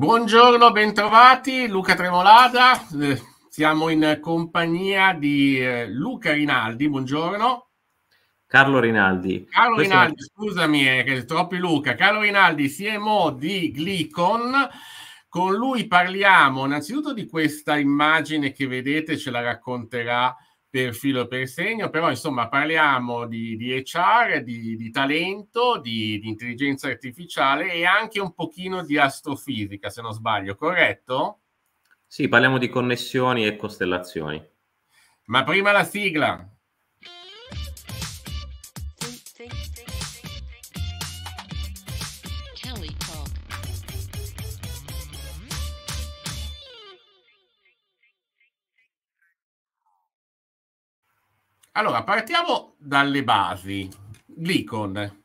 Buongiorno, bentrovati. Luca Tremolada, eh, siamo in compagnia di eh, Luca Rinaldi. Buongiorno. Carlo Rinaldi. Carlo Questo Rinaldi, è... scusami, eh, che troppi Luca. Carlo Rinaldi, CMO di Glicon. Con lui parliamo innanzitutto di questa immagine che vedete, ce la racconterà per filo per segno, però insomma parliamo di, di HR, di, di talento, di, di, intelligenza artificiale e anche un pochino di astrofisica, se non sbaglio, corretto? Sì, parliamo di connessioni e costellazioni. Ma prima la sigla. Allora, partiamo dalle basi. L'Icon.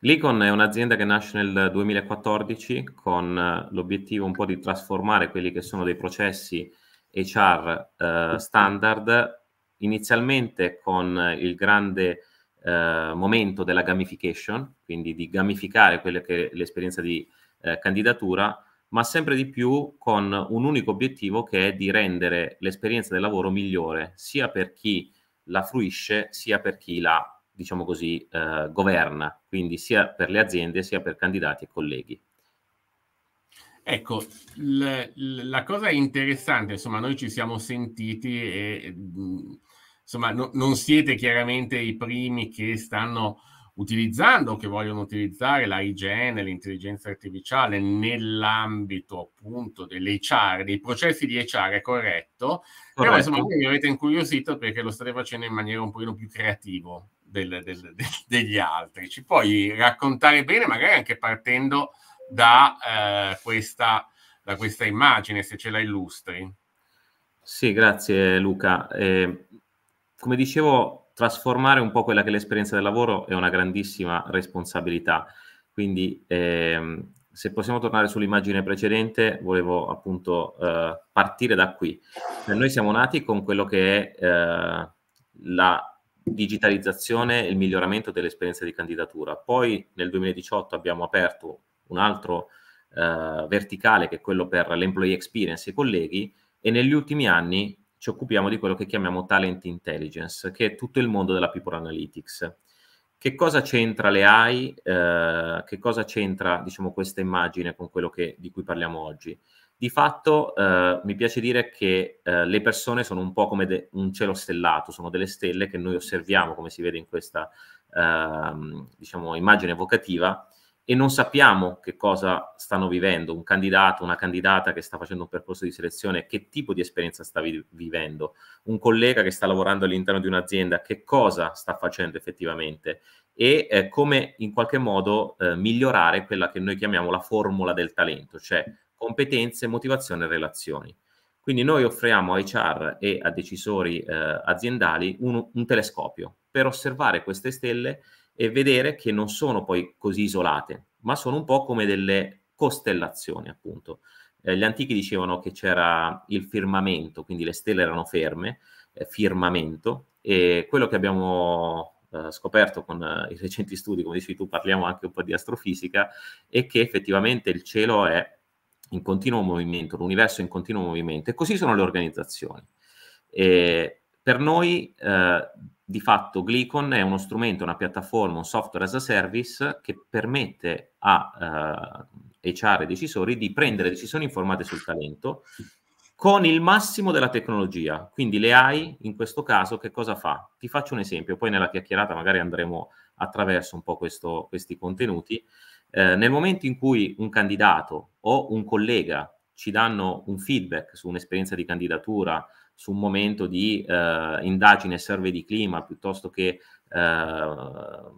L'Icon è un'azienda che nasce nel 2014 con eh, l'obiettivo un po' di trasformare quelli che sono dei processi HR eh, standard, inizialmente con eh, il grande eh, momento della gamification, quindi di gamificare quella che è l'esperienza di eh, candidatura, ma sempre di più con un unico obiettivo che è di rendere l'esperienza del lavoro migliore sia per chi la fruisce sia per chi la, diciamo così, eh, governa, quindi sia per le aziende sia per candidati e colleghi. Ecco, l- l- la cosa interessante, insomma, noi ci siamo sentiti e mh, mm, insomma, no- non siete chiaramente i primi che stanno utilizzando o che vogliono utilizzare la IGN, l'intelligenza artificiale nell'ambito appunto delle dell'HR, dei processi di HR, è corretto, corretto. però insomma voi mi avete incuriosito perché lo state facendo in maniera un pochino più creativa del, del, del, degli altri. Ci puoi raccontare bene, magari anche partendo da, eh, questa, da questa immagine, se ce la illustri. Sì, grazie Luca. Eh, come dicevo, trasformare un po' quella che è l'esperienza del lavoro è una grandissima responsabilità. Quindi ehm, se possiamo tornare sull'immagine precedente, volevo appunto eh, partire da qui. Eh, noi siamo nati con quello che è eh, la digitalizzazione e il miglioramento dell'esperienza di candidatura. Poi nel 2018 abbiamo aperto un altro eh, verticale che è quello per l'employee experience e colleghi e negli ultimi anni ci occupiamo di quello che chiamiamo talent intelligence, che è tutto il mondo della people analytics. Che cosa c'entra le AI? Eh, che cosa c'entra, diciamo, questa immagine con quello che, di cui parliamo oggi? Di fatto eh, mi piace dire che eh, le persone sono un po' come de- un cielo stellato, sono delle stelle che noi osserviamo, come si vede in questa ehm, diciamo, immagine evocativa, e non sappiamo che cosa stanno vivendo, un candidato, una candidata che sta facendo un percorso di selezione, che tipo di esperienza sta vi- vivendo, un collega che sta lavorando all'interno di un'azienda, che cosa sta facendo effettivamente e eh, come in qualche modo eh, migliorare quella che noi chiamiamo la formula del talento, cioè competenze, motivazione e relazioni. Quindi noi offriamo ai char e a decisori eh, aziendali un, un telescopio per osservare queste stelle e vedere che non sono poi così isolate, ma sono un po' come delle costellazioni, appunto. Eh, gli antichi dicevano che c'era il firmamento, quindi le stelle erano ferme, eh, firmamento, e quello che abbiamo eh, scoperto con eh, i recenti studi, come dici tu, parliamo anche un po' di astrofisica, è che effettivamente il cielo è in continuo movimento, l'universo è in continuo movimento, e così sono le organizzazioni. E per noi eh, di fatto Glicon è uno strumento, una piattaforma, un software as a service che permette a eh, HR e decisori di prendere decisioni informate sul talento con il massimo della tecnologia. Quindi le AI in questo caso che cosa fa? Ti faccio un esempio, poi nella chiacchierata magari andremo attraverso un po' questo, questi contenuti. Eh, nel momento in cui un candidato o un collega ci danno un feedback su un'esperienza di candidatura, su un momento di eh, indagine e survey di clima piuttosto che eh,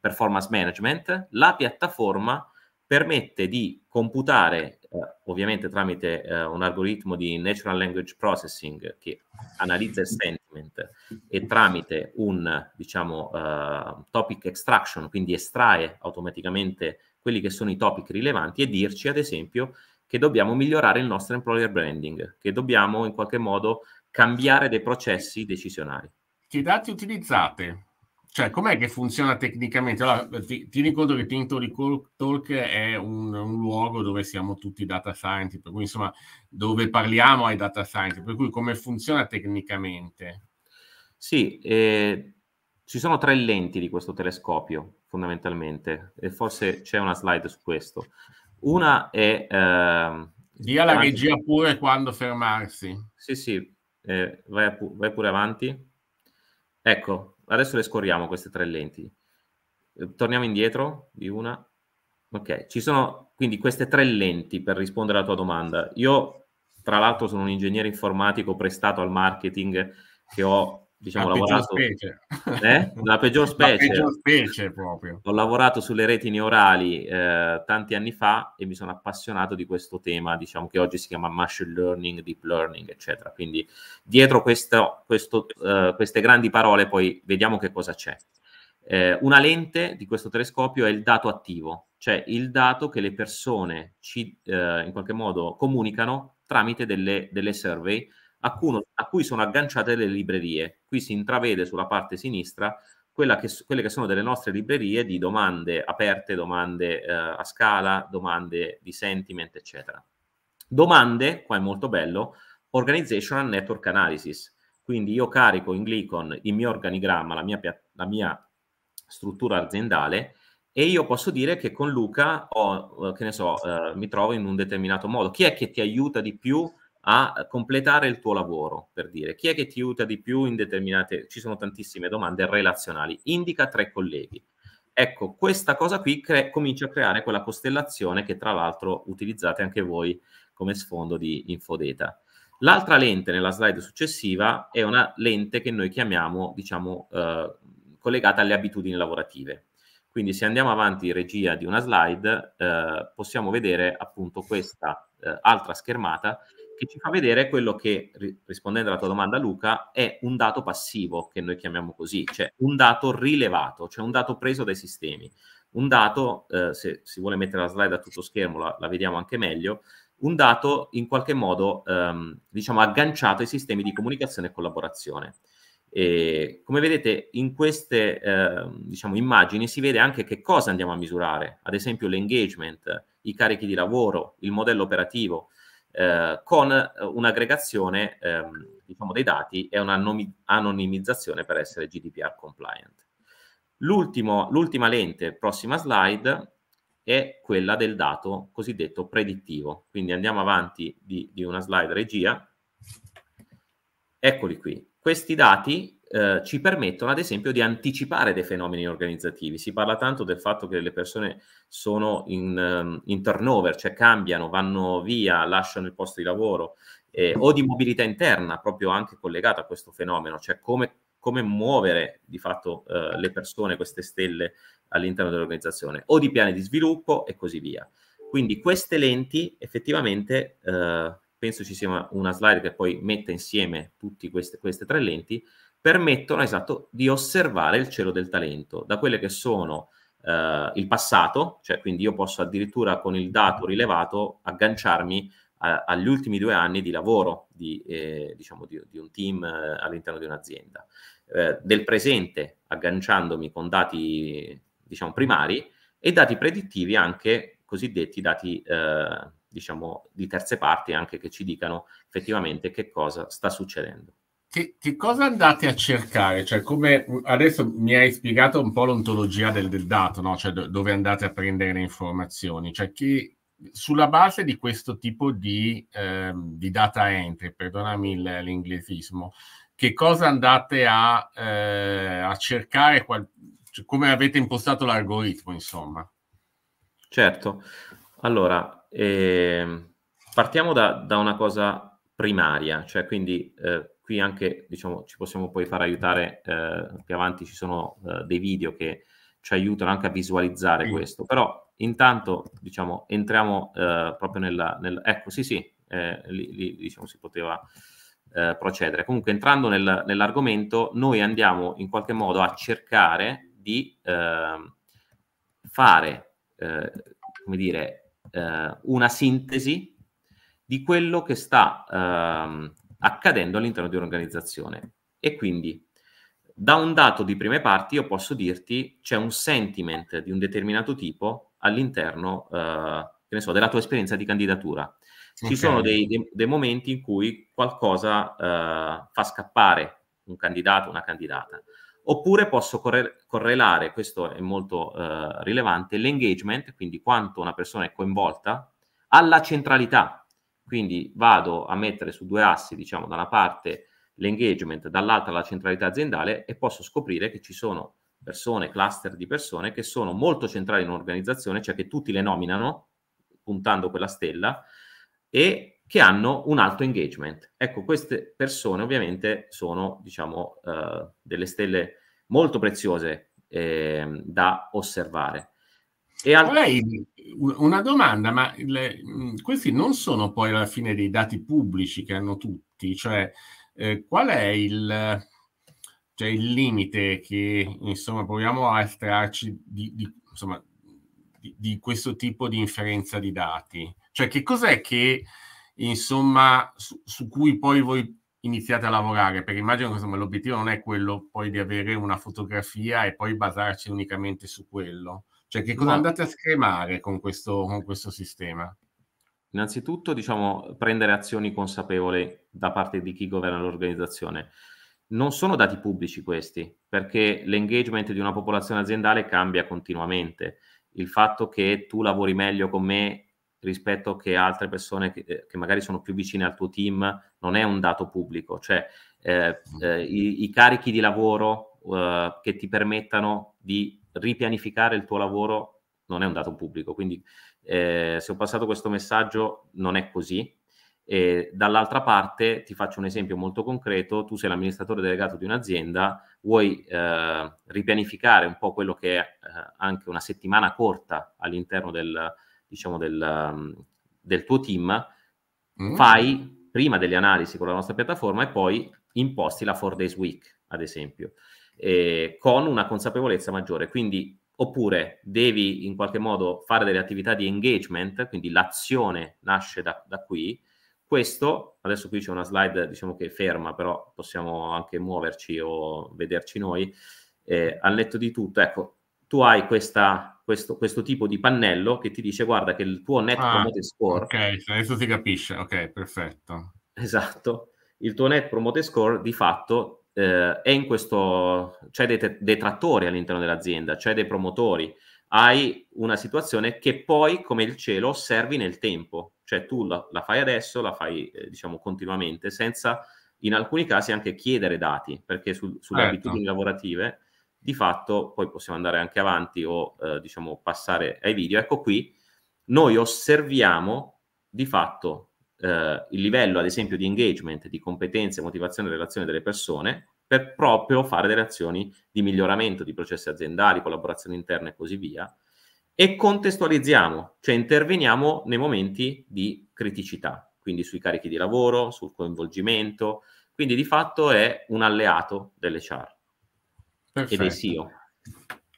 performance management, la piattaforma permette di computare, eh, ovviamente tramite eh, un algoritmo di natural language processing che analizza il sentiment e tramite un diciamo, eh, topic extraction, quindi estrae automaticamente quelli che sono i topic rilevanti e dirci ad esempio che dobbiamo migliorare il nostro employer branding, che dobbiamo in qualche modo cambiare dei processi decisionali. Che dati utilizzate? Cioè, com'è che funziona tecnicamente? Allora, ti, ti ricordo che Tintory Talk è un, un, luogo dove siamo tutti data scientist, per cui insomma, dove parliamo ai data scientist, per cui come funziona tecnicamente? Sì, eh, ci sono tre lenti di questo telescopio, fondamentalmente, e forse c'è una slide su questo. Una è... Eh, Dia la regia pure quando fermarsi. Sì, sì, eh, vai, pu- vai, pure avanti. Ecco, adesso le scorriamo queste tre lenti. Eh, torniamo indietro di una. Ok, ci sono quindi queste tre lenti per rispondere alla tua domanda. Io, tra l'altro, sono un ingegnere informatico prestato al marketing che ho diciamo, la lavorato... Peggior specie. Eh? La peggior specie. La peggior specie proprio. Ho lavorato sulle reti neurali eh, tanti anni fa e mi sono appassionato di questo tema, diciamo, che oggi si chiama machine learning, deep learning, eccetera. Quindi dietro questo, questo, eh, queste grandi parole poi vediamo che cosa c'è. Eh, una lente di questo telescopio è il dato attivo, cioè il dato che le persone ci, eh, in qualche modo comunicano tramite delle, delle survey, a cui, a cui sono agganciate le librerie. Qui si intravede sulla parte sinistra che, quelle che sono delle nostre librerie di domande aperte, domande eh, a scala, domande di sentiment, eccetera. Domande, qua è molto bello, organizational network analysis. Quindi io carico in Glicon il mio organigramma, la mia, la mia struttura aziendale e io posso dire che con Luca ho, eh, che ne so, eh, mi trovo in un determinato modo. Chi è che ti aiuta di più a completare il tuo lavoro, per dire chi è che ti aiuta di più in determinate, ci sono tantissime domande relazionali, indica tre colleghi. Ecco, questa cosa qui cre- comincia a creare quella costellazione che tra l'altro utilizzate anche voi come sfondo di Infodeta. L'altra lente nella slide successiva è una lente che noi chiamiamo, diciamo, eh, collegata alle abitudini lavorative. Quindi se andiamo avanti in regia di una slide, eh, possiamo vedere appunto questa eh, altra schermata che ci fa vedere quello che, rispondendo alla tua domanda Luca, è un dato passivo, che noi chiamiamo così, cioè un dato rilevato, cioè un dato preso dai sistemi. Un dato, eh, se si vuole mettere la slide a tutto schermo, la, la vediamo anche meglio, un dato in qualche modo ehm, diciamo agganciato ai sistemi di comunicazione e collaborazione. E come vedete in queste eh, diciamo, immagini si vede anche che cosa andiamo a misurare, ad esempio l'engagement, i carichi di lavoro, il modello operativo, eh, con eh, un'aggregazione ehm, diciamo, dei dati e un'anonimizzazione per essere GDPR compliant. l'ultima lente, prossima slide, è quella del dato cosiddetto predittivo. Quindi andiamo avanti di, di una slide regia. Eccoli qui. Questi dati eh, ci permettono ad esempio di anticipare dei fenomeni organizzativi. Si parla tanto del fatto che le persone sono in, ehm, in turnover, cioè cambiano, vanno via, lasciano il posto di lavoro, eh, o di mobilità interna, proprio anche collegata a questo fenomeno, cioè come, come muovere di fatto eh, le persone, queste stelle all'interno dell'organizzazione, o di piani di sviluppo e così via. Quindi queste lenti effettivamente eh, penso ci sia una slide che poi mette insieme tutte queste, queste, tre lenti, permettono esatto, di osservare il cielo del talento, da quelle che sono eh, il passato, cioè quindi io posso addirittura con il dato rilevato agganciarmi a, agli ultimi due anni di lavoro di, eh, diciamo di, di un team eh, all'interno di un'azienda, eh, del presente agganciandomi con dati diciamo, primari e dati predittivi anche cosiddetti dati eh, diciamo, di terze parti anche che ci dicano effettivamente che cosa sta succedendo. Che, che, cosa andate a cercare? Cioè, come adesso mi hai spiegato un po' l'ontologia del, del dato, no? cioè, do, dove andate a prendere le informazioni. Cioè, che, sulla base di questo tipo di, eh, di data entry, perdonami l'inglesismo, che cosa andate a, eh, a cercare, qual, cioè, come avete impostato l'algoritmo, insomma? Certo. Allora, eh, partiamo da, da, una cosa primaria, cioè quindi eh, qui anche diciamo, ci possiamo poi far aiutare, eh, più avanti ci sono eh, dei video che ci aiutano anche a visualizzare sì. questo, però intanto diciamo, entriamo eh, proprio nella, nel... Ecco, sì, sì, eh, lì, lì diciamo, si poteva eh, procedere. Comunque entrando nel, nell'argomento, noi andiamo in qualche modo a cercare di ehm, fare, eh, come dire, una sintesi di quello che sta ehm, accadendo all'interno di un'organizzazione. E quindi da un dato di prime parti io posso dirti c'è un sentiment di un determinato tipo all'interno eh, so, della tua esperienza di candidatura. Ci sono dei, dei, dei, momenti in cui qualcosa eh, fa scappare un candidato, una candidata. Oppure posso corre- correlare, questo è molto eh, rilevante, l'engagement, quindi quanto una persona è coinvolta, alla centralità quindi vado a mettere su due assi, diciamo, da una parte l'engagement, dall'altra la centralità aziendale e posso scoprire che ci sono persone, cluster di persone che sono molto centrali in un'organizzazione, cioè che tutti le nominano puntando quella stella e che hanno un alto engagement. Ecco, queste persone ovviamente sono, diciamo, eh, delle stelle molto preziose eh, da osservare. E al... Lei, una domanda, ma le, questi non sono poi alla fine dei dati pubblici che hanno tutti, cioè eh, qual è il, cioè il, limite che insomma proviamo a estrarci di, di, insomma, di, di, questo tipo di inferenza di dati? Cioè che cos'è che insomma su, su cui poi voi iniziate a lavorare? Perché immagino che insomma, l'obiettivo non è quello poi di avere una fotografia e poi basarci unicamente su quello cioè, che cosa no. andate a scremare con questo, con questo sistema? Innanzitutto, diciamo, prendere azioni consapevoli da parte di chi governa l'organizzazione. Non sono dati pubblici questi, perché l'engagement di una popolazione aziendale cambia continuamente. Il fatto che tu lavori meglio con me rispetto che altre persone che, eh, che magari sono più vicine al tuo team non è un dato pubblico, cioè eh, mm. eh, i, i, carichi di lavoro eh, che ti permettano di ripianificare il tuo lavoro non è un dato pubblico. Quindi eh, se ho passato questo messaggio non è così. E dall'altra parte ti faccio un esempio molto concreto, tu sei l'amministratore delegato di un'azienda, vuoi eh, ripianificare un po' quello che è eh, anche una settimana corta all'interno del, diciamo del, mm, del tuo team, mm. fai prima delle analisi con la nostra piattaforma e poi imposti la 4 Days Week, ad esempio eh, con una consapevolezza maggiore. Quindi, oppure devi in qualche modo fare delle attività di engagement, quindi l'azione nasce da, da qui. Questo, adesso qui c'è una slide diciamo che ferma, però possiamo anche muoverci o vederci noi. Eh, al netto di tutto, ecco, tu hai questa, questo, questo, tipo di pannello che ti dice guarda che il tuo net ah, promote score... Ok, adesso si capisce, ok, perfetto. Esatto, il tuo net promote score di fatto eh, è in questo, c'è dei detrattori all'interno dell'azienda, c'è dei promotori, hai una situazione che poi, come il cielo, osservi nel tempo, cioè tu la, la fai adesso, la fai eh, diciamo continuamente, senza in alcuni casi anche chiedere dati, perché sul, sulle certo. abitudini lavorative di fatto poi possiamo andare anche avanti o eh, diciamo passare ai video. Ecco qui, noi osserviamo di fatto eh, il livello, ad esempio, di engagement, di competenze, motivazione e relazione delle persone per proprio fare delle azioni di miglioramento di processi aziendali, collaborazione interna e così via. E contestualizziamo, cioè interveniamo nei momenti di criticità, quindi sui carichi di lavoro, sul coinvolgimento. Quindi di fatto è un alleato delle CHAR e dei CEO.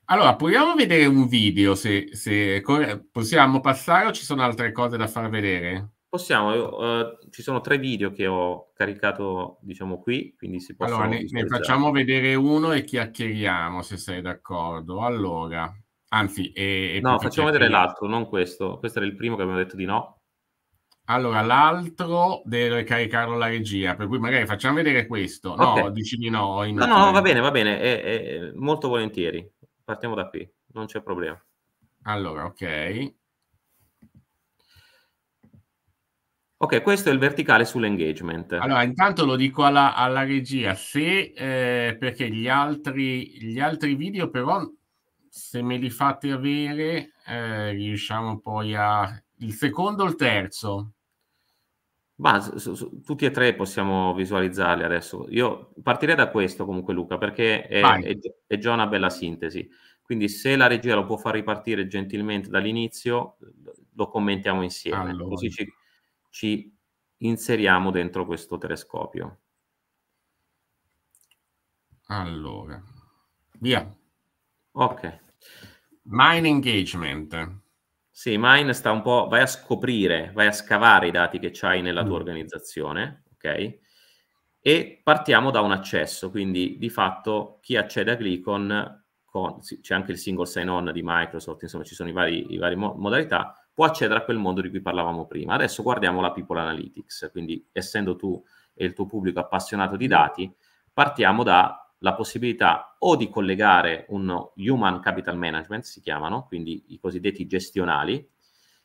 Allora, proviamo a vedere un video, se, se possiamo passare o ci sono altre cose da far vedere? possiamo, io, uh, ci sono tre video che ho caricato, diciamo, qui, quindi si possono... Allora, ne, ne facciamo vedere uno e chiacchieriamo, se sei d'accordo. Allora, anzi... E, e no, facciamo vedere l'altro, non questo. Questo era il primo che abbiamo detto di no. Allora, l'altro deve caricarlo la regia, per cui magari facciamo vedere questo. Okay. No, dici di no. No, no, va bene, va bene, è, è, molto volentieri. Partiamo da qui, non c'è problema. Allora, ok. Ok, questo è il verticale sull'engagement. Allora, intanto lo dico alla, alla regia, se eh, perché gli altri, gli altri video però, se me li fate avere, eh, riusciamo poi a... Il secondo o il terzo? Ma su, su, tutti e tre possiamo visualizzarli adesso. Io partirei da questo comunque Luca, perché è, è, è già una bella sintesi. Quindi se la regia lo può far ripartire gentilmente dall'inizio, lo commentiamo insieme. Allora. Così ci ci inseriamo dentro questo telescopio. Allora, via. Ok. Mine engagement. Sì, mine sta un po', vai a scoprire, vai a scavare i dati che hai nella tua mm. organizzazione, ok? E partiamo da un accesso, quindi di fatto chi accede a Glicon, con, c'è anche il single sign-on di Microsoft, insomma ci sono i vari, i vari mo- modalità, può accedere a quel mondo di cui parlavamo prima. Adesso guardiamo la People Analytics, quindi essendo tu e il tuo pubblico appassionato di dati, partiamo dalla possibilità o di collegare un Human Capital Management, si chiamano, quindi i cosiddetti gestionali,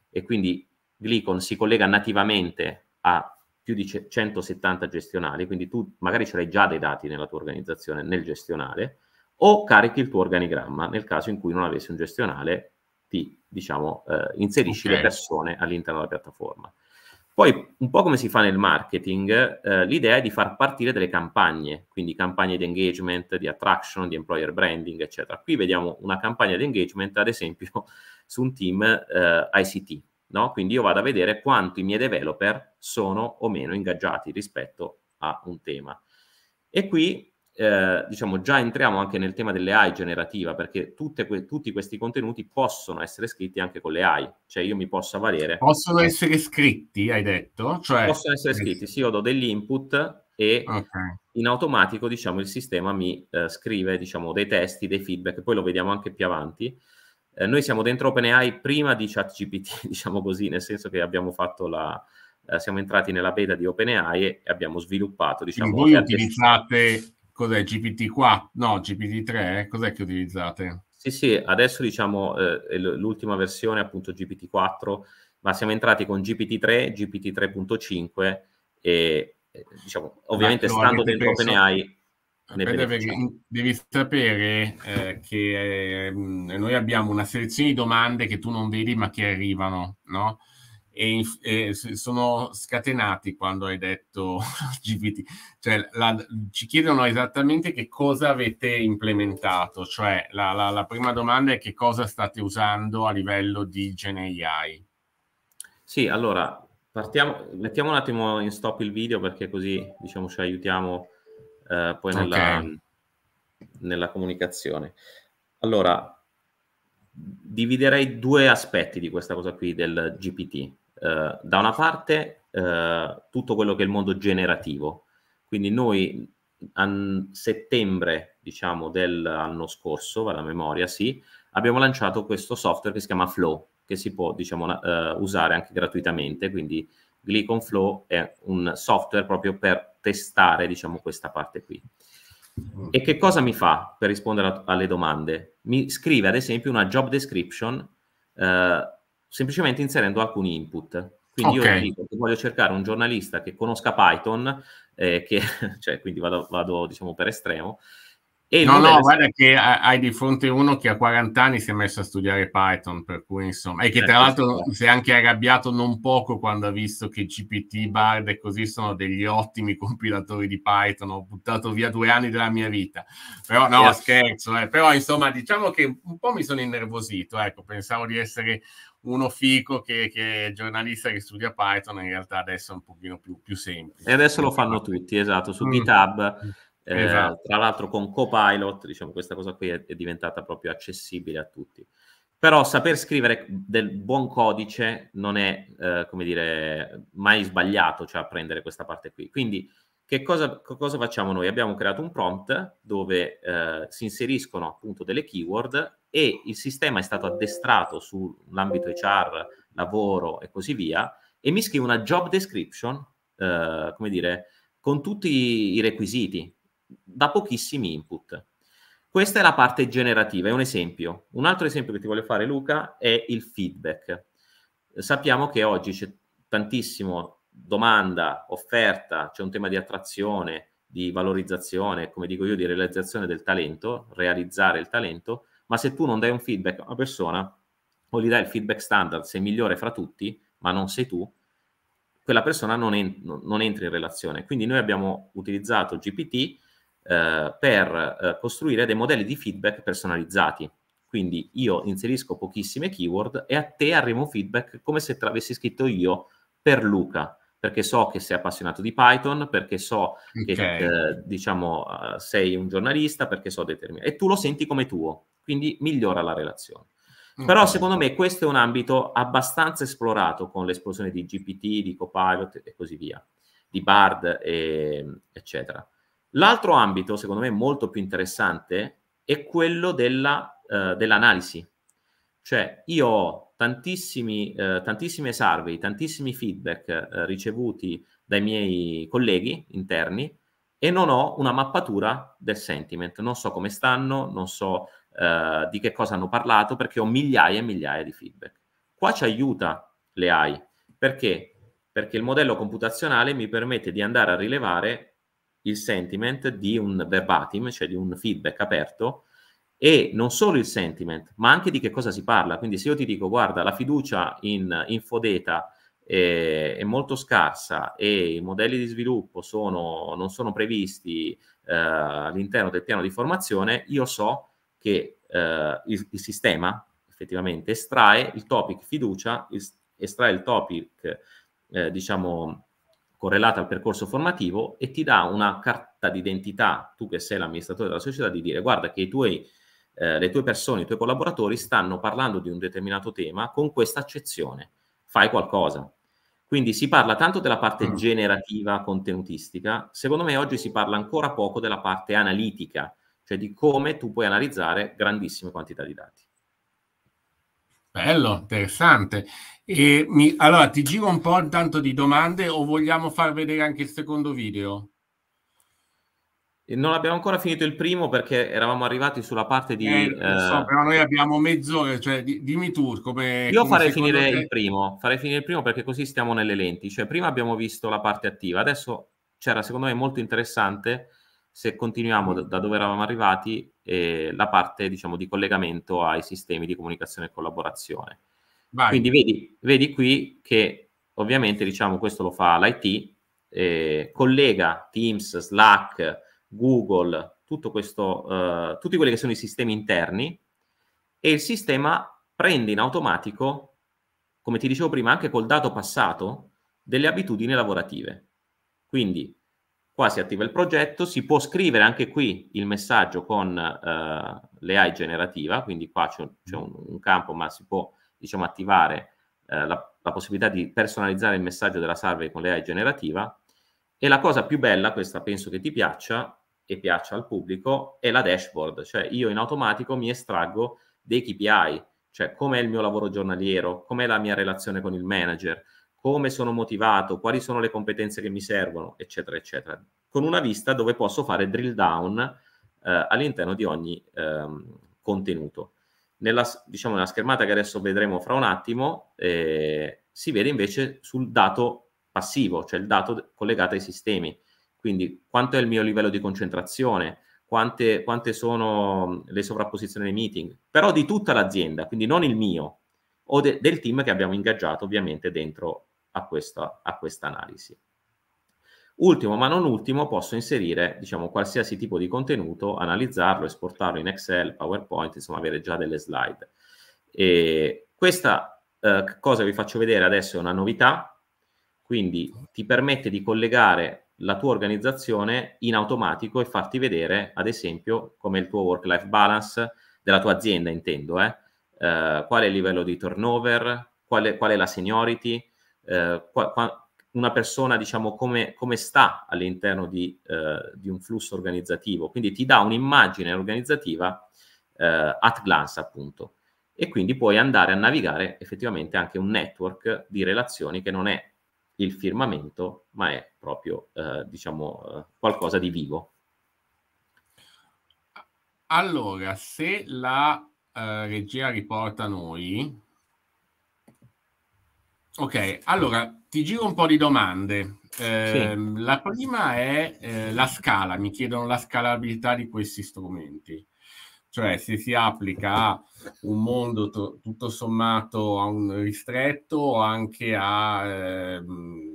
e quindi Glicon si collega nativamente a più di 170 gestionali, quindi tu magari ce l'hai già dei dati nella tua organizzazione nel gestionale, o carichi il tuo organigramma nel caso in cui non avessi un gestionale ti diciamo, eh, inserisci okay. le persone all'interno della piattaforma. Poi, un po' come si fa nel marketing, eh, l'idea è di far partire delle campagne, quindi campagne di engagement, di attraction, di employer branding, eccetera. Qui vediamo una campagna di engagement, ad esempio, su un team eh, ICT, no? Quindi io vado a vedere quanto i miei developer sono o meno ingaggiati rispetto a un tema. E qui eh, diciamo già entriamo anche nel tema delle AI generativa, perché que- tutti questi contenuti possono essere scritti anche con le AI, cioè io mi posso avvalere. Possono essere scritti, hai detto? Cioè... Possono essere eh, scritti, sì, io do degli input e okay. in automatico diciamo, il sistema mi eh, scrive diciamo, dei testi, dei feedback, poi lo vediamo anche più avanti. Eh, noi siamo dentro OpenAI prima di ChatGPT, diciamo così, nel senso che abbiamo fatto la, eh, siamo entrati nella beta di OpenAI e abbiamo sviluppato. Diciamo, voi utilizzate cos'è GPT4? No, GPT3? Eh? Cos'è che utilizzate? Sì, sì, adesso diciamo eh, l'ultima versione appunto GPT4, ma siamo entrati con GPT3, GPT3.5 e eh, diciamo ovviamente Attimo, stando dentro penso... OpenAI diciamo. devi sapere eh, che eh, noi abbiamo una selezione di domande che tu non vedi ma che arrivano, no? e, e, sono scatenati quando hai detto GPT, cioè la, ci chiedono esattamente che cosa avete implementato, cioè la, la, la, prima domanda è che cosa state usando a livello di GenAI. Sì, allora partiamo, mettiamo un attimo in stop il video perché così diciamo ci aiutiamo eh, poi nella, okay. nella comunicazione. Allora, dividerei due aspetti di questa cosa qui del GPT. Eh, da una parte eh, tutto quello che è il mondo generativo, quindi noi a settembre diciamo dell'anno scorso, vado a memoria, sì, abbiamo lanciato questo software che si chiama Flow, che si può diciamo, eh, usare anche gratuitamente, quindi Glicon Flow è un software proprio per testare diciamo, questa parte qui. E che cosa mi fa per rispondere a, alle domande? Mi scrive ad esempio una job description eh, semplicemente inserendo alcuni input. Quindi okay. io dico che voglio cercare un giornalista che conosca Python, eh, che, cioè, quindi vado, vado diciamo, per estremo. E no, no, guarda che hai di fronte uno che a 40 anni si è messo a studiare Python, per cui insomma, e che tra ecco, l'altro si è anche arrabbiato non poco quando ha visto che GPT, Bard e così sono degli ottimi compilatori di Python, ho buttato via due anni della mia vita, però no, yeah. scherzo, eh. però insomma diciamo che un po' mi sono innervosito, ecco, pensavo di essere uno fico che, che, è giornalista che studia Python, in realtà adesso è un pochino più, più semplice. E adesso lo fanno tutti, esatto, su mm. GitHub. Eh, esatto. Tra l'altro con Copilot, diciamo, questa cosa qui è, è, diventata proprio accessibile a tutti. Però saper scrivere del buon codice non è, eh, come dire, mai sbagliato, cioè apprendere questa parte qui. Quindi che cosa, cosa, facciamo noi? Abbiamo creato un prompt dove eh, si inseriscono appunto delle keyword e il sistema è stato addestrato sull'ambito HR, lavoro e così via e mi scrive una job description, eh, come dire, con tutti i requisiti, da pochissimi input. Questa è la parte generativa, è un esempio. Un altro esempio che ti voglio fare, Luca, è il feedback. Sappiamo che oggi c'è tantissimo domanda, offerta, c'è un tema di attrazione, di valorizzazione, come dico io, di realizzazione del talento, realizzare il talento, ma se tu non dai un feedback a una persona o gli dai il feedback standard, sei migliore fra tutti, ma non sei tu, quella persona non, ent- non entra in relazione. Quindi noi abbiamo utilizzato GPT eh, per eh, costruire dei modelli di feedback personalizzati. Quindi io inserisco pochissime keyword e a te arriva un feedback come se te l'avessi scritto io per Luca perché so che sei appassionato di Python, perché so okay. che eh, diciamo, eh, sei un giornalista, perché so determinato. E tu lo senti come tuo, quindi migliora la relazione. Okay. Però secondo me questo è un ambito abbastanza esplorato con l'esplosione di GPT, di Copilot e così via, di Bard, e, eccetera. L'altro ambito, secondo me, molto più interessante è quello della, eh, dell'analisi. Cioè, io ho tantissimi, eh, tantissime survey, tantissimi feedback eh, ricevuti dai miei colleghi interni e non ho una mappatura del sentiment, non so come stanno, non so eh, di che cosa hanno parlato perché ho migliaia e migliaia di feedback. Qua ci aiuta le AI perché? Perché il modello computazionale mi permette di andare a rilevare il sentiment di un verbatim, cioè di un feedback aperto, e non solo il sentiment, ma anche di che cosa si parla. Quindi se io ti dico, guarda, la fiducia in infodata è, eh, è molto scarsa e i modelli di sviluppo sono, non sono previsti eh, all'interno del piano di formazione, io so che eh, il, il, sistema effettivamente estrae il topic fiducia, estrae il topic, eh, diciamo, correlato al percorso formativo e ti dà una carta d'identità, tu che sei l'amministratore della società, di dire guarda che i tuoi eh, le tue persone, i tuoi collaboratori stanno parlando di un determinato tema con questa accezione. Fai qualcosa. Quindi si parla tanto della parte mm. generativa contenutistica, secondo me oggi si parla ancora poco della parte analitica, cioè di come tu puoi analizzare grandissime quantità di dati. Bello, interessante. Mi, allora ti giro un po' tanto di domande o vogliamo far vedere anche il secondo video? Non abbiamo ancora finito il primo perché eravamo arrivati sulla parte di... Eh, eh... So, però noi abbiamo mezz'ora, cioè di, dimmi tu come... Io come farei finire te... il primo, farei finire il primo perché così stiamo nelle lenti. Cioè prima abbiamo visto la parte attiva, adesso c'era secondo me molto interessante se continuiamo da, dove eravamo arrivati eh, la parte diciamo di collegamento ai sistemi di comunicazione e collaborazione. Vai. Quindi vedi, vedi qui che ovviamente diciamo questo lo fa l'IT, eh, collega Teams, Slack Google, questo, eh, tutti quelli che sono i sistemi interni e il sistema prende in automatico, come ti dicevo prima, anche col dato passato, delle abitudini lavorative. Quindi qua si attiva il progetto, si può scrivere anche qui il messaggio con eh, l'AI generativa, quindi qua c'è, c'è un, un, campo, ma si può diciamo, attivare eh, la, la, possibilità di personalizzare il messaggio della survey con l'AI generativa. E la cosa più bella, questa penso che ti piaccia, che piaccia al pubblico, è la dashboard, cioè io in automatico mi estraggo dei KPI, cioè com'è il mio lavoro giornaliero, com'è la mia relazione con il manager, come sono motivato, quali sono le competenze che mi servono, eccetera, eccetera, con una vista dove posso fare drill down eh, all'interno di ogni eh, contenuto. Nella, diciamo, nella schermata che adesso vedremo fra un attimo, eh, si vede invece sul dato passivo, cioè il dato collegato ai sistemi. Quindi quanto è il mio livello di concentrazione, quante, quante sono le sovrapposizioni dei meeting, però di tutta l'azienda, quindi non il mio o de- del team che abbiamo ingaggiato ovviamente dentro a questa, analisi. Ultimo ma non ultimo, posso inserire diciamo, qualsiasi tipo di contenuto, analizzarlo, esportarlo in Excel, PowerPoint, insomma avere già delle slide. E questa eh, cosa vi faccio vedere adesso è una novità, quindi ti permette di collegare la tua organizzazione in automatico e farti vedere, ad esempio, come il tuo work-life balance della tua azienda, intendo, eh? eh qual è il livello di turnover, qual è, qual è la seniority, eh, qua, qua, una persona, diciamo, come, come sta all'interno di, eh, di, un flusso organizzativo. Quindi ti dà un'immagine organizzativa eh, at glance, appunto. E quindi puoi andare a navigare effettivamente anche un network di relazioni che non è il firmamento, ma è proprio eh, diciamo eh, qualcosa di vivo. Allora, se la eh, regia riporta noi, ok, allora ti giro un po' di domande. Eh, sì. Ehm, la prima è eh, la scala, mi chiedono la scalabilità di questi strumenti, cioè se si applica a un mondo to- tutto sommato a un ristretto o anche a... Ehm,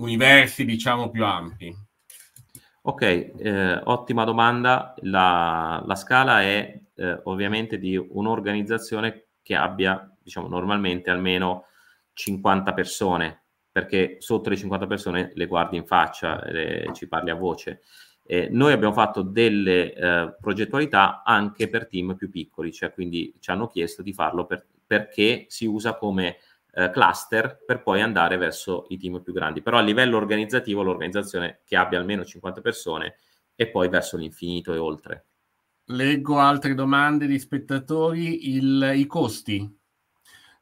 universi diciamo più ampi? Ok, eh, ottima domanda. La, la scala è eh, ovviamente di un'organizzazione che abbia, diciamo, normalmente almeno 50 persone, perché sotto le 50 persone le guardi in faccia, le, ci parli a voce. Eh, noi abbiamo fatto delle eh, progettualità anche per team più piccoli, cioè quindi ci hanno chiesto di farlo per, perché si usa come eh, cluster per poi andare verso i team più grandi. Però a livello organizzativo l'organizzazione che abbia almeno 50 persone e poi verso l'infinito e oltre. Leggo altre domande di spettatori, Il, i costi.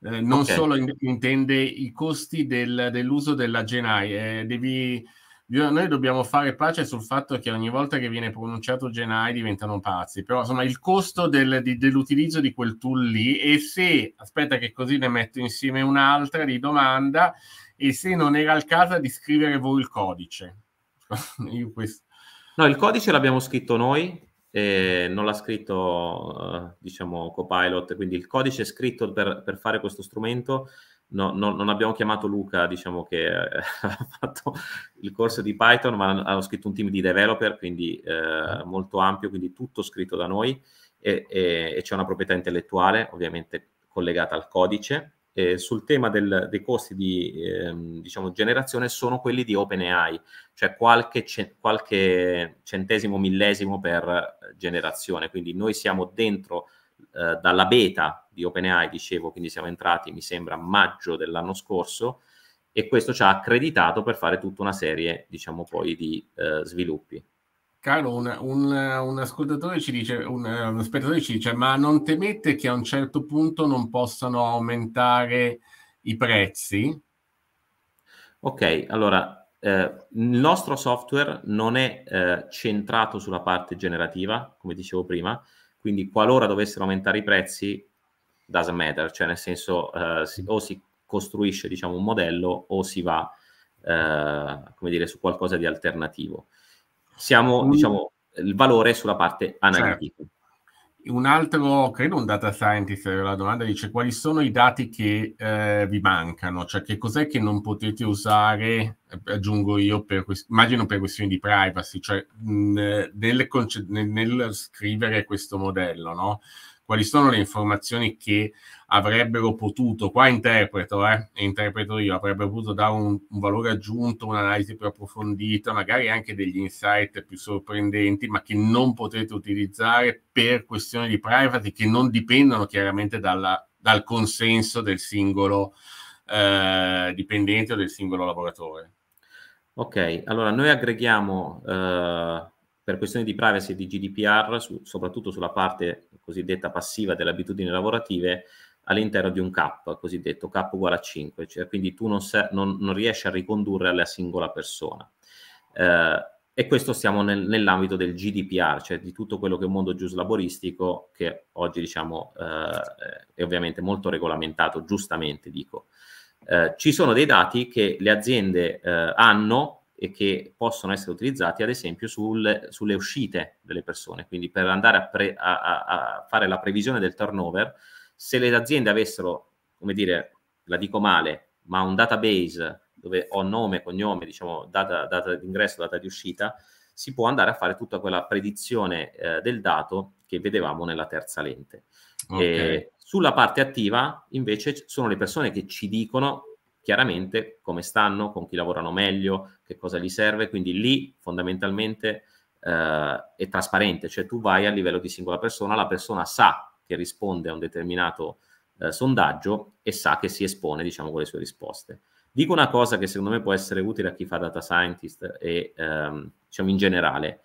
Eh, non okay. solo in, intende i costi del, dell'uso della Genai, eh, devi noi dobbiamo fare pace sul fatto che ogni volta che viene pronunciato Genai diventano pazzi, però insomma il costo del, di, dell'utilizzo di quel tool lì e se, aspetta che così ne metto insieme un'altra di domanda, e se non era il caso di scrivere voi il codice. questo... No, il codice l'abbiamo scritto noi, non l'ha scritto eh, diciamo Copilot, quindi il codice è scritto per, per fare questo strumento no, no, non abbiamo chiamato Luca, diciamo che eh, ha fatto il corso di Python, ma hanno scritto un team di developer, quindi eh, molto ampio, quindi tutto scritto da noi e, e, e c'è una proprietà intellettuale ovviamente collegata al codice. E sul tema del, dei costi di ehm, diciamo, generazione sono quelli di OpenAI, cioè qualche, ce, qualche centesimo millesimo per generazione, quindi noi siamo dentro eh, dalla beta di OpenAI, dicevo, quindi siamo entrati, mi sembra, a maggio dell'anno scorso, e questo ci ha accreditato per fare tutta una serie, diciamo, poi di eh, sviluppi. Carlo, un, un, un, ascoltatore ci dice, un, un spettatore ci dice, ma non temete che a un certo punto non possano aumentare i prezzi? Ok, allora, eh, il nostro software non è eh, centrato sulla parte generativa, come dicevo prima, quindi qualora dovessero aumentare i prezzi, doesn't matter, cioè nel senso eh, si, o si costruisce diciamo, un modello o si va eh, come dire, su qualcosa di alternativo. Siamo, mm. diciamo, il valore sulla parte analitica. Certo un altro, credo un data scientist, la domanda dice quali sono i dati che eh, vi mancano, cioè che cos'è che non potete usare, eh, aggiungo io, per, immagino per questioni di privacy, cioè mh, nel, nel, scrivere questo modello, no? quali sono le informazioni che avrebbero potuto, qua interpreto, eh, interpreto io, avrebbero potuto dare un, un valore aggiunto, un'analisi più approfondita, magari anche degli insight più sorprendenti, ma che non potete utilizzare per questioni di privacy che non dipendono chiaramente dalla, dal consenso del singolo eh, dipendente o del singolo lavoratore. Ok, allora noi aggreghiamo eh, per questioni di privacy e di GDPR, su, soprattutto sulla parte cosiddetta passiva delle abitudini lavorative, all'interno di un cap, cosiddetto cap uguale a 5, cioè quindi tu non, se, non, non riesci a ricondurre alla singola persona. Eh, e questo stiamo nel, nell'ambito del GDPR, cioè di tutto quello che è un mondo giuslaboristico che oggi diciamo eh, è ovviamente molto regolamentato, giustamente dico. Eh, ci sono dei dati che le aziende eh, hanno e che possono essere utilizzati ad esempio sul, sulle uscite delle persone, quindi per andare a, pre, a, a, fare la previsione del turnover, se le aziende avessero, come dire, la dico male, ma un database dove ho nome, cognome, diciamo data, data d'ingresso, data di uscita, si può andare a fare tutta quella predizione eh, del dato che vedevamo nella terza lente. Okay. sulla parte attiva invece sono le persone che ci dicono chiaramente come stanno, con chi lavorano meglio, che cosa gli serve, quindi lì fondamentalmente eh, è trasparente, cioè tu vai a livello di singola persona, la persona sa che risponde a un determinato eh, sondaggio e sa che si espone diciamo con le sue risposte. Dico una cosa che secondo me può essere utile a chi fa data scientist e ehm, diciamo in generale.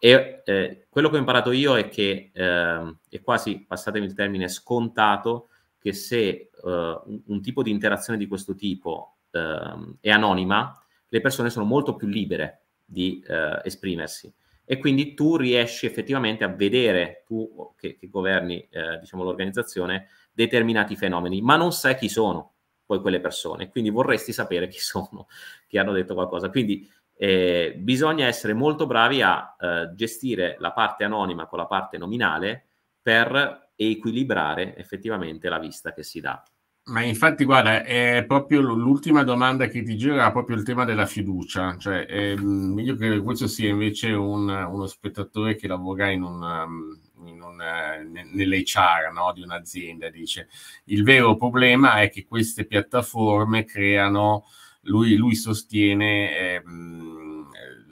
E eh, quello che ho imparato io è che eh, è quasi, passatemi il termine, scontato che se uh, un, tipo di interazione di questo tipo uh, è anonima, le persone sono molto più libere di uh, esprimersi e quindi tu riesci effettivamente a vedere, tu che, che governi eh, diciamo, l'organizzazione, determinati fenomeni, ma non sai chi sono poi quelle persone, quindi vorresti sapere chi sono, che hanno detto qualcosa. Quindi eh, bisogna essere molto bravi a eh, gestire la parte anonima con la parte nominale per e equilibrare effettivamente la vista che si dà. Ma infatti, guarda, è proprio l'ultima domanda che ti giro era proprio il tema della fiducia. Cioè, è ehm, meglio che questo sia invece un, uno spettatore che lavora in un, um, in un, eh, nell'HR no? di un'azienda. Dice: Il vero problema è che queste piattaforme creano, lui, lui sostiene, eh,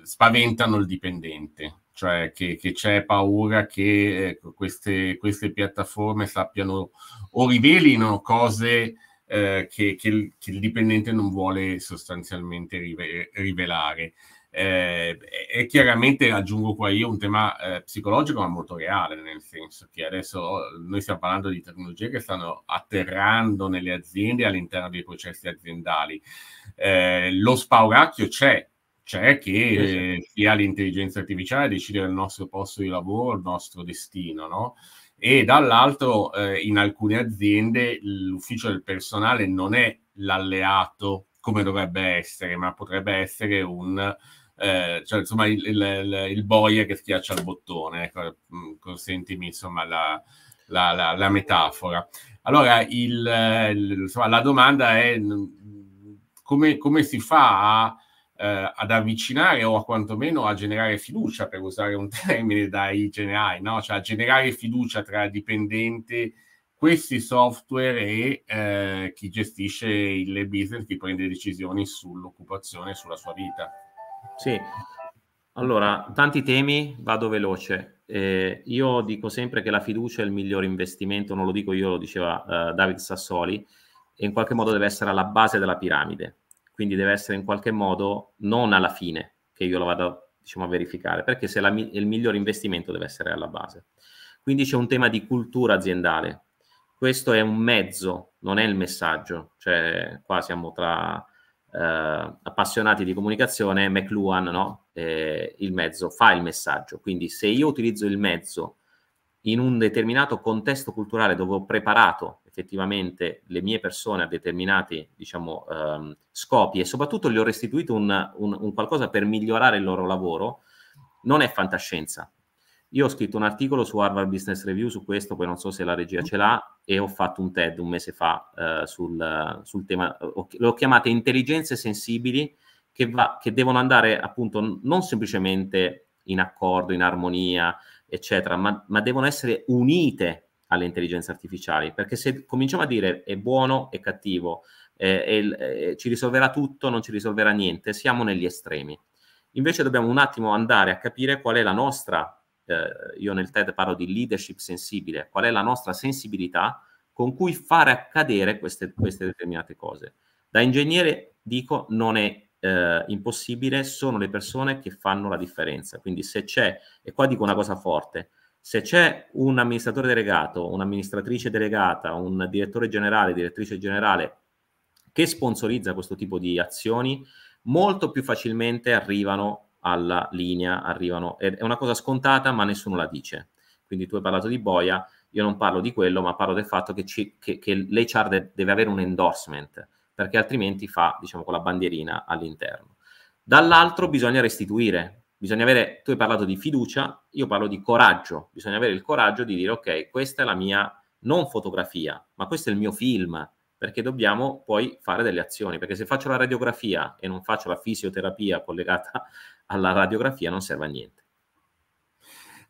spaventano il dipendente cioè che, che c'è paura che eh, queste, queste, piattaforme sappiano o rivelino cose eh, che, che, il, che, il dipendente non vuole sostanzialmente rivelare. Eh, e chiaramente aggiungo qua io un tema eh, psicologico ma molto reale, nel senso che adesso noi stiamo parlando di tecnologie che stanno atterrando nelle aziende all'interno dei processi aziendali. Eh, lo spauracchio c'è, c'è cioè, chi sì, ha l'intelligenza artificiale a decidere il nostro posto di lavoro, il nostro destino, no? E dall'altro eh, in alcune aziende l'ufficio del personale non è l'alleato come dovrebbe essere, ma potrebbe essere un... Eh, cioè, insomma, il, il, il, boia che schiaccia il bottone, ecco, mm, consentimi insomma la, la, la, la metafora. Allora, il, eh, insomma, la domanda è mm, come, come si fa a eh, ad avvicinare o a quantomeno a generare fiducia, per usare un termine dai generali, no? cioè a generare fiducia tra dipendente, questi software e eh, chi gestisce il business, chi prende decisioni sull'occupazione e sulla sua vita. Sì, allora, tanti temi, vado veloce. Eh, io dico sempre che la fiducia è il miglior investimento, non lo dico io, lo diceva eh, David Sassoli, e in qualche modo deve essere alla base della piramide quindi deve essere in qualche modo non alla fine che io lo vado diciamo, a verificare, perché la, il miglior investimento deve essere alla base. Quindi c'è un tema di cultura aziendale. Questo è un mezzo, non è il messaggio. Cioè, qua siamo tra eh, appassionati di comunicazione, McLuhan, no? eh, il mezzo fa il messaggio. Quindi se io utilizzo il mezzo in un determinato contesto culturale dove ho preparato effettivamente le mie persone a determinati diciamo, ehm, scopi e soprattutto gli ho restituito un, un, un qualcosa per migliorare il loro lavoro, non è fantascienza. Io ho scritto un articolo su Harvard Business Review su questo, poi non so se la regia ce l'ha, e ho fatto un TED un mese fa eh, sul, sul, tema, l'ho chiamata intelligenze sensibili che, va, che devono andare appunto non semplicemente in accordo, in armonia, eccetera, ma, ma devono essere unite alle intelligenze artificiali, perché se cominciamo a dire è buono è cattivo, eh, eh, ci risolverà tutto, non ci risolverà niente, siamo negli estremi. Invece dobbiamo un attimo andare a capire qual è la nostra, eh, io nel TED parlo di leadership sensibile, qual è la nostra sensibilità con cui fare accadere queste, queste determinate cose. Da ingegnere dico non è eh, impossibile, sono le persone che fanno la differenza. Quindi se c'è, e qua dico una cosa forte, se c'è un amministratore delegato, un'amministratrice delegata, un direttore generale, direttrice generale che sponsorizza questo tipo di azioni, molto più facilmente arrivano alla linea, arrivano, è una cosa scontata ma nessuno la dice. Quindi tu hai parlato di boia, io non parlo di quello, ma parlo del fatto che, ci, che, che l'HR deve avere un endorsement, perché altrimenti fa, diciamo, con la bandierina all'interno. Dall'altro bisogna restituire, Bisogna avere, tu hai parlato di fiducia, io parlo di coraggio, bisogna avere il coraggio di dire ok, questa è la mia non fotografia, ma questo è il mio film, perché dobbiamo poi fare delle azioni, perché se faccio la radiografia e non faccio la fisioterapia collegata alla radiografia non serve a niente.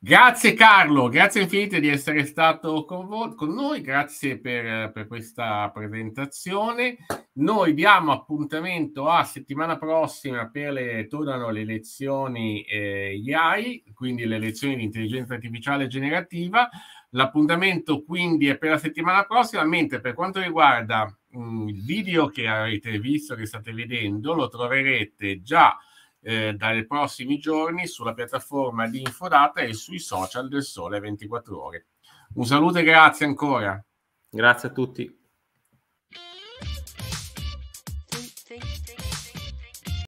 Grazie Carlo, grazie infinite di essere stato con, voi, con noi, grazie per, per, questa presentazione. Noi diamo appuntamento a settimana prossima per le, tornano le lezioni eh, IAI, quindi le lezioni di intelligenza artificiale generativa. L'appuntamento quindi è per la settimana prossima, mentre per quanto riguarda mh, mm, il video che avete visto, che state vedendo, lo troverete già eh, dai prossimi giorni sulla piattaforma di Infodata e sui social del Sole 24 Ore. Un saluto e grazie ancora. Grazie a tutti.